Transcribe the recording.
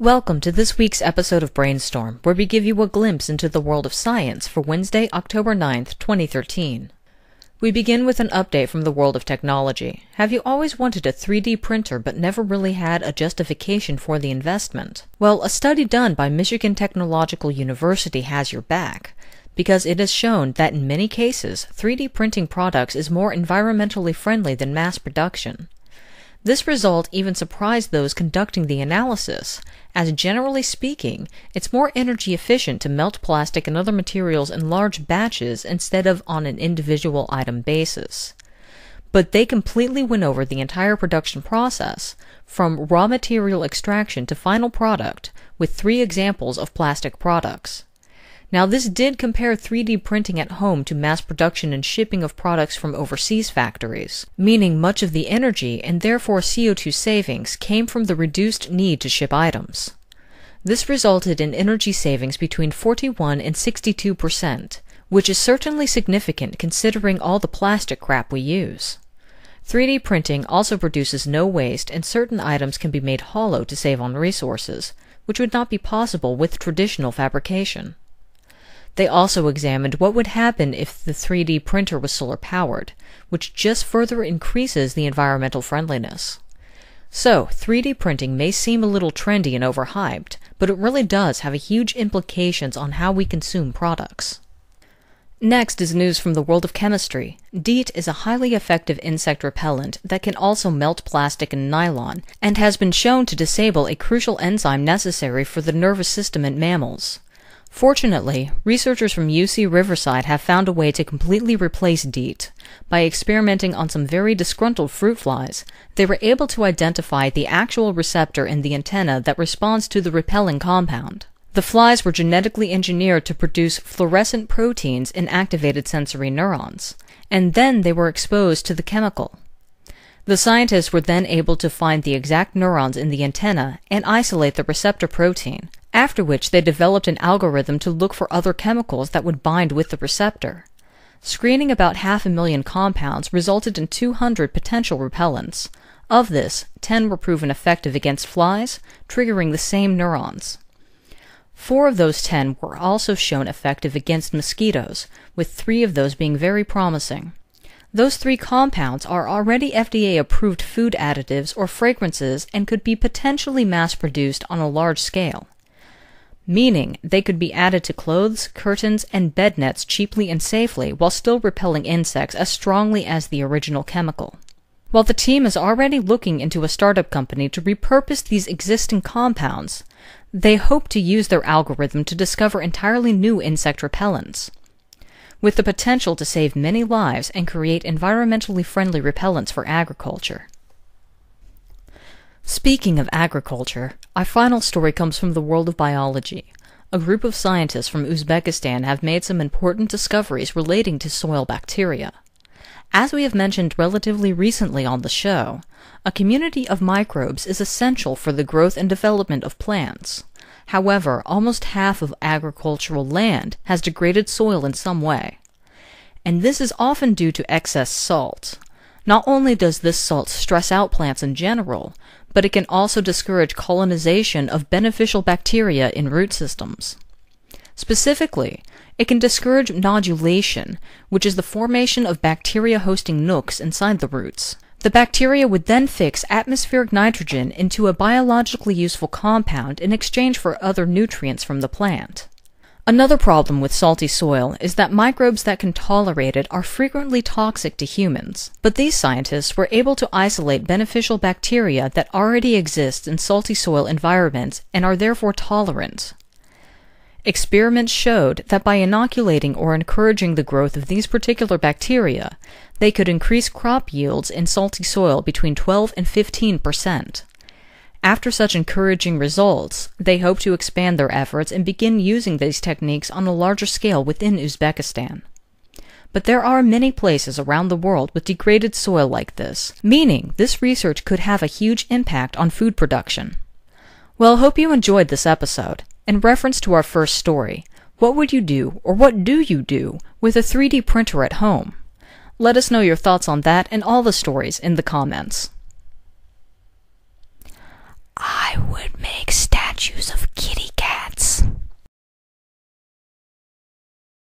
Welcome to this week's episode of Brainstorm, where we give you a glimpse into the world of science for Wednesday, October 9th, 2013. We begin with an update from the world of technology. Have you always wanted a 3D printer but never really had a justification for the investment? Well, a study done by Michigan Technological University has your back because it has shown that in many cases, 3D printing products is more environmentally friendly than mass production. This result even surprised those conducting the analysis, as generally speaking, it's more energy efficient to melt plastic and other materials in large batches instead of on an individual item basis. But they completely went over the entire production process, from raw material extraction to final product, with three examples of plastic products. Now, this did compare 3D printing at home to mass production and shipping of products from overseas factories, meaning much of the energy and therefore CO2 savings came from the reduced need to ship items. This resulted in energy savings between 41 and 62 percent, which is certainly significant considering all the plastic crap we use. 3D printing also produces no waste and certain items can be made hollow to save on resources, which would not be possible with traditional fabrication. They also examined what would happen if the 3D printer was solar powered, which just further increases the environmental friendliness. So, 3D printing may seem a little trendy and overhyped, but it really does have huge implications on how we consume products. Next is news from the world of chemistry. DEET is a highly effective insect repellent that can also melt plastic and nylon, and has been shown to disable a crucial enzyme necessary for the nervous system in mammals. Fortunately, researchers from UC Riverside have found a way to completely replace DEET. By experimenting on some very disgruntled fruit flies, they were able to identify the actual receptor in the antenna that responds to the repelling compound. The flies were genetically engineered to produce fluorescent proteins in activated sensory neurons, and then they were exposed to the chemical. The scientists were then able to find the exact neurons in the antenna and isolate the receptor protein, after which they developed an algorithm to look for other chemicals that would bind with the receptor. Screening about half a million compounds resulted in 200 potential repellents. Of this, 10 were proven effective against flies, triggering the same neurons. Four of those 10 were also shown effective against mosquitoes, with three of those being very promising. Those three compounds are already FDA approved food additives or fragrances and could be potentially mass produced on a large scale meaning they could be added to clothes, curtains, and bed nets cheaply and safely while still repelling insects as strongly as the original chemical. While the team is already looking into a startup company to repurpose these existing compounds, they hope to use their algorithm to discover entirely new insect repellents. With the potential to save many lives and create environmentally friendly repellents for agriculture. Speaking of agriculture, our final story comes from the world of biology. A group of scientists from Uzbekistan have made some important discoveries relating to soil bacteria. As we have mentioned relatively recently on the show, a community of microbes is essential for the growth and development of plants. However, almost half of agricultural land has degraded soil in some way. And this is often due to excess salt. Not only does this salt stress out plants in general, but it can also discourage colonization of beneficial bacteria in root systems. Specifically, it can discourage nodulation, which is the formation of bacteria hosting nooks inside the roots. The bacteria would then fix atmospheric nitrogen into a biologically useful compound in exchange for other nutrients from the plant. Another problem with salty soil is that microbes that can tolerate it are frequently toxic to humans. But these scientists were able to isolate beneficial bacteria that already exist in salty soil environments and are therefore tolerant. Experiments showed that by inoculating or encouraging the growth of these particular bacteria, they could increase crop yields in salty soil between 12 and 15 percent. After such encouraging results, they hope to expand their efforts and begin using these techniques on a larger scale within Uzbekistan. But there are many places around the world with degraded soil like this, meaning this research could have a huge impact on food production. Well, hope you enjoyed this episode. In reference to our first story, what would you do or what do you do with a 3D printer at home? Let us know your thoughts on that and all the stories in the comments. I would make